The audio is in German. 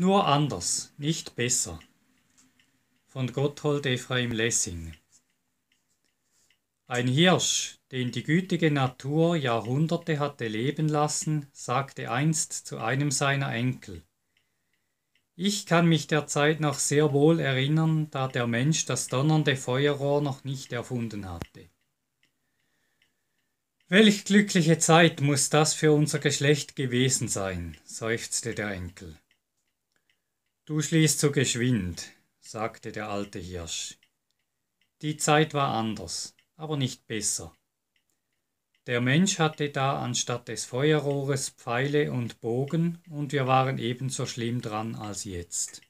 Nur anders, nicht besser. Von Gotthold Ephraim Lessing. Ein Hirsch, den die gütige Natur Jahrhunderte hatte leben lassen, sagte einst zu einem seiner Enkel. Ich kann mich der Zeit noch sehr wohl erinnern, da der Mensch das donnernde Feuerrohr noch nicht erfunden hatte. Welch glückliche Zeit muss das für unser Geschlecht gewesen sein, seufzte der Enkel. Du schließt so geschwind, sagte der alte Hirsch. Die Zeit war anders, aber nicht besser. Der Mensch hatte da anstatt des Feuerrohres Pfeile und Bogen, und wir waren ebenso schlimm dran als jetzt.